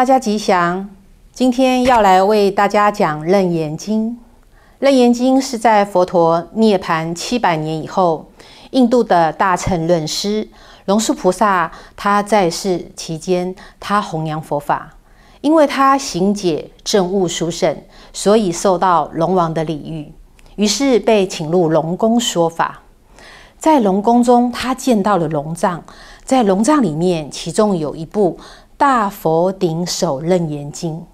大家吉祥，今天要来为大家讲《楞严经》。《楞严经》是在佛陀涅盘七百年以后，印度的大乘论师龙树菩萨他在世期间，他弘扬佛法，因为他行解正悟殊胜，所以受到龙王的礼遇，于是被请入龙宫说法。在龙宫中，他见到了龙藏，在龙藏里面，其中有一部。大佛顶首楞严经，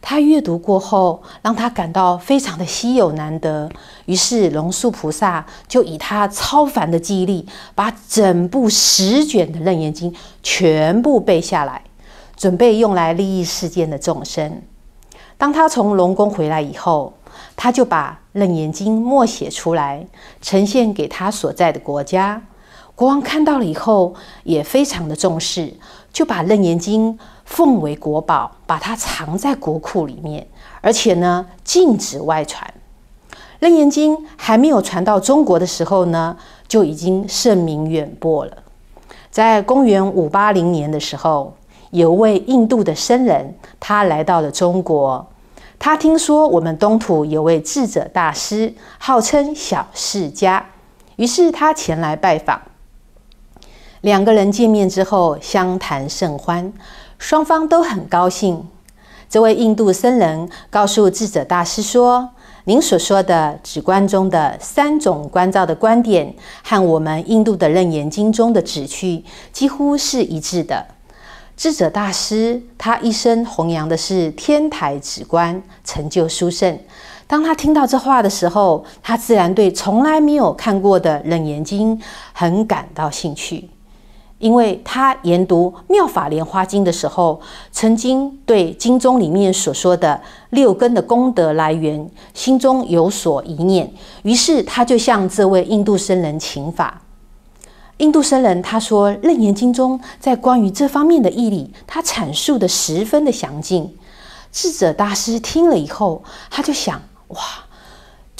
他阅读过后，让他感到非常的稀有难得。于是龙树菩萨就以他超凡的记忆力，把整部十卷的楞严经全部背下来，准备用来利益世间的众生。当他从龙宫回来以后，他就把楞严经默写出来，呈现给他所在的国家。国王看到了以后，也非常的重视。就把《楞严经》奉为国宝，把它藏在国库里面，而且呢，禁止外传。《楞严经》还没有传到中国的时候呢，就已经盛名远播了。在公元五八零年的时候，有位印度的僧人，他来到了中国，他听说我们东土有位智者大师，号称小释迦，于是他前来拜访。两个人见面之后，相谈甚欢，双方都很高兴。这位印度僧人告诉智者大师说：“您所说的止观中的三种关照的观点，和我们印度的《楞严经》中的旨趣几乎是一致的。”智者大师他一生弘扬的是天台止观，成就殊胜。当他听到这话的时候，他自然对从来没有看过的《楞严经》很感到兴趣。因为他研读《妙法莲花经》的时候，曾经对经中里面所说的六根的功德来源心中有所疑念，于是他就向这位印度僧人请法。印度僧人他说，《楞严经》中在关于这方面的义理，他阐述的十分的详尽。智者大师听了以后，他就想：哇！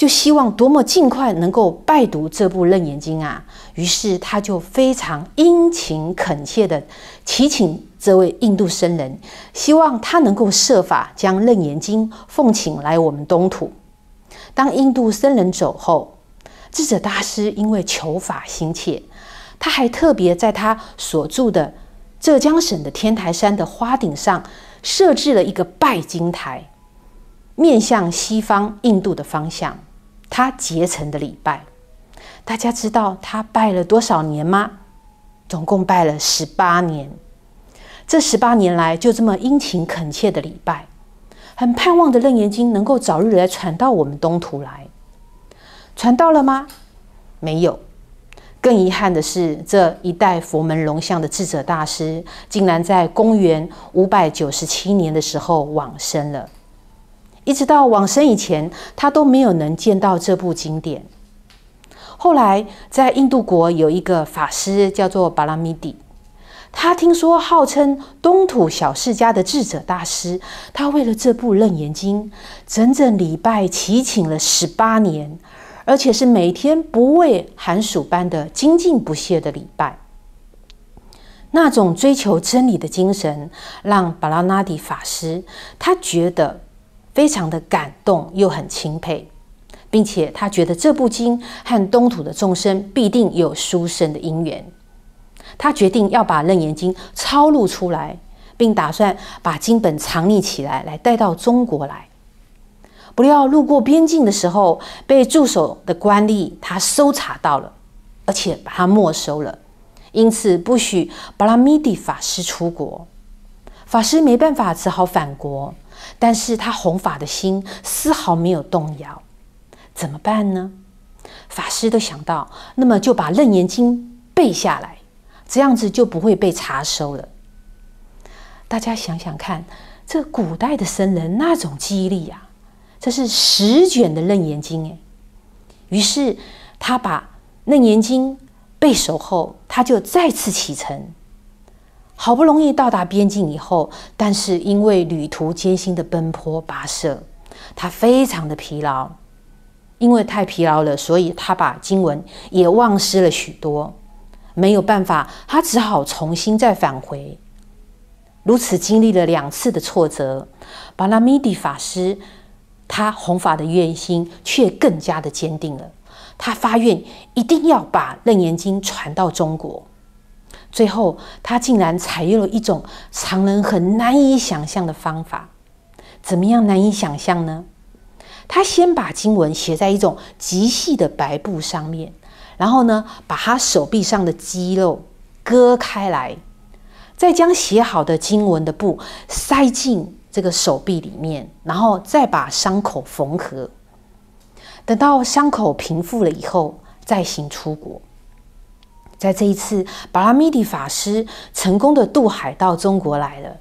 就希望多么尽快能够拜读这部楞严经啊！于是他就非常殷勤恳切地提请这位印度僧人，希望他能够设法将楞严经奉请来我们东土。当印度僧人走后，智者大师因为求法心切，他还特别在他所住的浙江省的天台山的花顶上设置了一个拜经台，面向西方印度的方向。他结成的礼拜，大家知道他拜了多少年吗？总共拜了十八年。这十八年来，就这么殷勤恳切的礼拜，很盼望的楞严经能够早日来传到我们东土来。传到了吗？没有。更遗憾的是，这一代佛门龙象的智者大师，竟然在公元五百九十七年的时候往生了。一直到往生以前，他都没有能见到这部经典。后来，在印度国有一个法师叫做巴拉米迪，他听说号称东土小世家的智者大师，他为了这部《楞严经》，整整礼拜祈请了十八年，而且是每天不畏寒暑般的精进不懈的礼拜。那种追求真理的精神，让巴拉纳迪法师他觉得。非常的感动，又很钦佩，并且他觉得这部经和东土的众生必定有殊胜的因缘，他决定要把楞严经抄录出来，并打算把经本藏匿起来，来带到中国来。不料路过边境的时候，被驻守的官吏他搜查到了，而且把他没收了，因此不许巴拉米蒂法师出国。法师没办法，只好返国。但是他弘法的心丝毫没有动摇，怎么办呢？法师都想到，那么就把《楞严经》背下来，这样子就不会被查收了。大家想想看，这古代的僧人那种记忆力呀，这是十卷的《楞严经》哎。于是他把《楞严经》背熟后，他就再次启程。好不容易到达边境以后，但是因为旅途艰辛的奔波跋涉，他非常的疲劳，因为太疲劳了，所以他把经文也忘失了许多，没有办法，他只好重新再返回。如此经历了两次的挫折，巴那米底法师他弘法的愿心却更加的坚定了，他发愿一定要把楞严经传到中国。最后，他竟然采用了一种常人很难以想象的方法。怎么样难以想象呢？他先把经文写在一种极细的白布上面，然后呢，把他手臂上的肌肉割开来，再将写好的经文的布塞进这个手臂里面，然后再把伤口缝合。等到伤口平复了以后，再行出国。在这一次，巴拉米蒂法师成功的渡海到中国来了。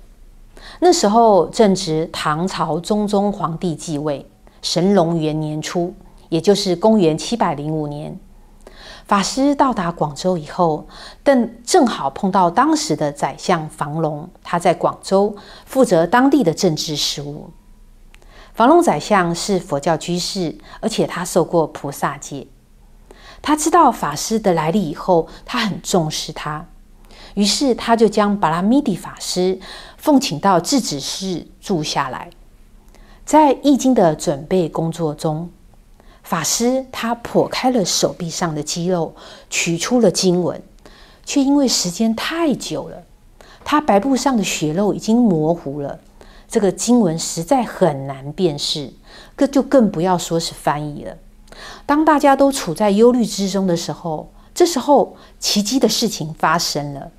那时候正值唐朝中宗皇帝继位，神龙元年初，也就是公元七百零五年，法师到达广州以后，正正好碰到当时的宰相房龙，他在广州负责当地的政治事务。房龙宰相是佛教居士，而且他受过菩萨戒。他知道法师的来历以后，他很重视他，于是他就将巴拉米迪法师奉请到智子寺住下来。在易经的准备工作中，法师他剖开了手臂上的肌肉，取出了经文，却因为时间太久了，他白布上的血肉已经模糊了，这个经文实在很难辨识，更就更不要说是翻译了。当大家都处在忧虑之中的时候，这时候奇迹的事情发生了。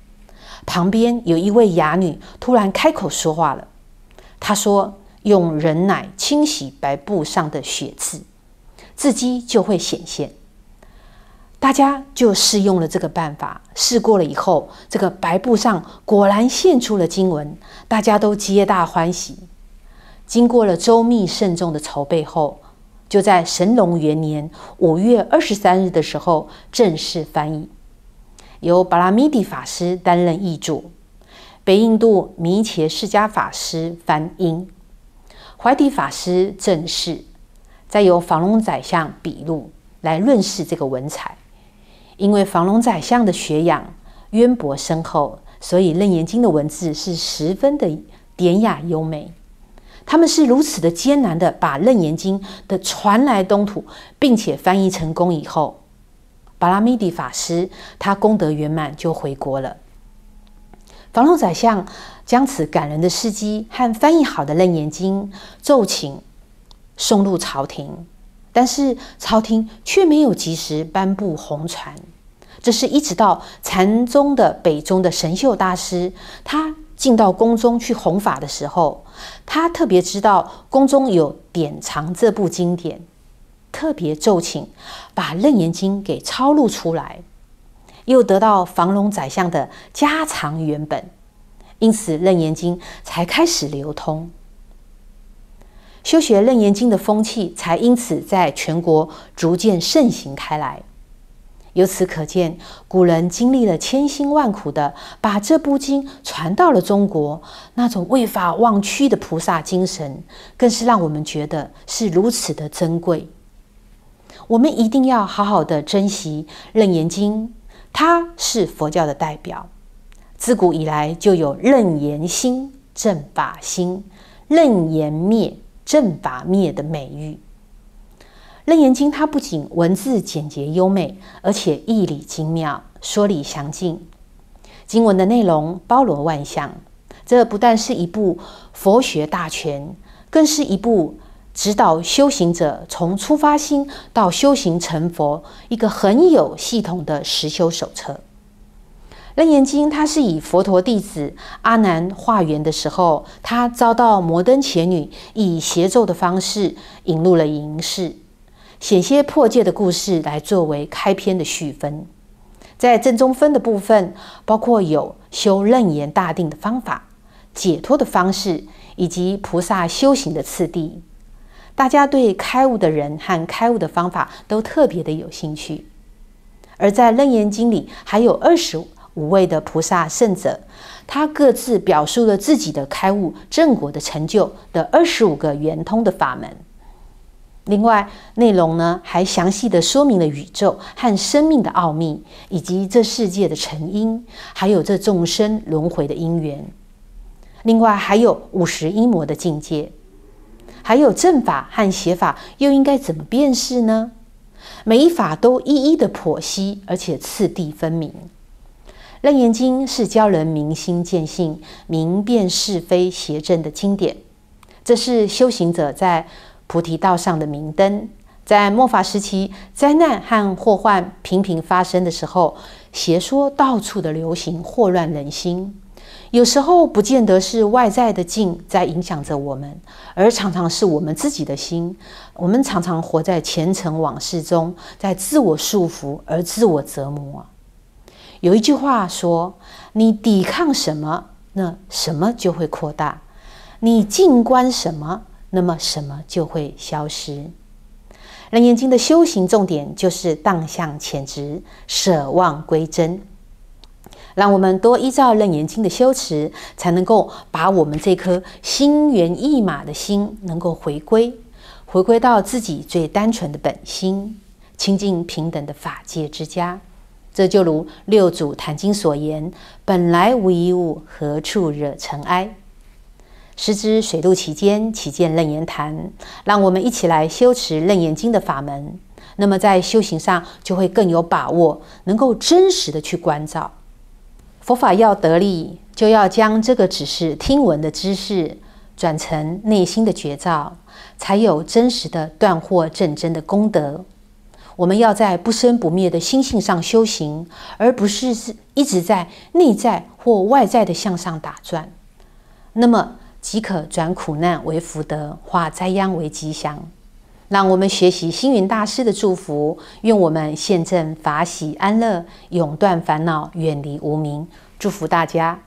旁边有一位哑女突然开口说话了，她说：“用人奶清洗白布上的血渍，字迹就会显现。”大家就试用了这个办法，试过了以后，这个白布上果然现出了经文，大家都皆大欢喜。经过了周密慎重的筹备后。就在神龙元年五月二十三日的时候，正式翻译，由巴拉米蒂法师担任译主，北印度弥切释迦法师翻音，怀迪法师正式，再由房龙宰相笔录来润饰这个文采。因为房龙宰相的学养渊博深厚，所以楞严经的文字是十分的典雅优美。他们是如此的艰难的把《楞严经》的传来东土，并且翻译成功以后，巴拉米迪法师他功德圆满就回国了。房龙宰相将此感人的事迹和翻译好的《楞严经》奏请送入朝廷，但是朝廷却没有及时颁布红传。这是一直到禅宗的北宗的神秀大师他。进到宫中去弘法的时候，他特别知道宫中有典藏这部经典，特别奏请把《楞严经》给抄录出来，又得到房龙宰相的家藏原本，因此《楞严经》才开始流通，修学《楞严经》的风气才因此在全国逐渐盛行开来。由此可见，古人经历了千辛万苦的把这部经传到了中国，那种为法忘躯的菩萨精神，更是让我们觉得是如此的珍贵。我们一定要好好的珍惜《楞严经》，它是佛教的代表，自古以来就有“楞严心正法心，楞严灭正法灭”的美誉。楞严经它不仅文字简洁优美，而且义理精妙，说理详尽。经文的内容包罗万象，这不但是一部佛学大全，更是一部指导修行者从出发心到修行成佛一个很有系统的实修手册。楞严经它是以佛陀弟子阿难化缘的时候，他遭到摩登伽女以邪咒的方式引入了淫室。险些破戒的故事来作为开篇的序分，在正中分的部分，包括有修楞严大定的方法、解脱的方式，以及菩萨修行的次第。大家对开悟的人和开悟的方法都特别的有兴趣。而在楞严经里，还有二十五位的菩萨圣者，他各自表述了自己的开悟正果的成就的二十五个圆通的法门。另外，内容呢还详细的说明了宇宙和生命的奥秘，以及这世界的成因，还有这众生轮回的因缘。另外，还有五十阴魔的境界，还有正法和邪法又应该怎么辨识呢？每一法都一一的剖析，而且次第分明。楞严经是教人明心见性、明辨是非邪正的经典，这是修行者在。菩提道上的明灯，在末法时期，灾难和祸患频频发生的时候，邪说到处的流行，祸乱人心。有时候不见得是外在的境在影响着我们，而常常是我们自己的心。我们常常活在前尘往事中，在自我束缚而自我折磨。有一句话说：“你抵抗什么，那什么就会扩大；你静观什么。”那么什么就会消失？楞严经的修行重点就是荡向潜执，舍妄归真。让我们多依照楞严经的修持，才能够把我们这颗心猿意马的心能够回归，回归到自己最单纯的本心，清净平等的法界之家。这就如六祖坛经所言：“本来无一物，何处惹尘埃？”时之水陆其间，其见楞严坛，让我们一起来修持楞严经的法门。那么在修行上就会更有把握，能够真实的去关照佛法。要得力，就要将这个只是听闻的知识，转成内心的觉照，才有真实的断惑正真的功德。我们要在不生不灭的心性上修行，而不是是一直在内在或外在的向上打转。那么。即可转苦难为福德，化灾殃为吉祥。让我们学习星云大师的祝福，愿我们现正法喜安乐，永断烦恼，远离无明。祝福大家。